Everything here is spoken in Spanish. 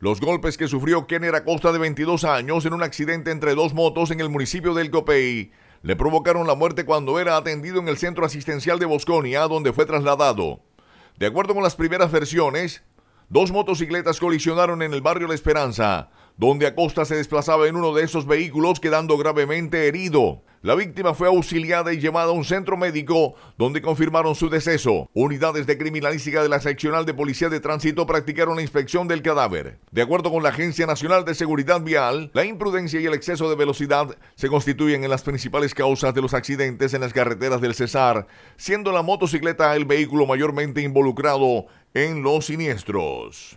Los golpes que sufrió Kenner Acosta de 22 años en un accidente entre dos motos en el municipio del Copey le provocaron la muerte cuando era atendido en el centro asistencial de Bosconia, donde fue trasladado. De acuerdo con las primeras versiones, dos motocicletas colisionaron en el barrio La Esperanza, donde Acosta se desplazaba en uno de esos vehículos quedando gravemente herido. La víctima fue auxiliada y llevada a un centro médico donde confirmaron su deceso. Unidades de criminalística de la seccional de policía de tránsito practicaron la inspección del cadáver. De acuerdo con la Agencia Nacional de Seguridad Vial, la imprudencia y el exceso de velocidad se constituyen en las principales causas de los accidentes en las carreteras del Cesar, siendo la motocicleta el vehículo mayormente involucrado en los siniestros.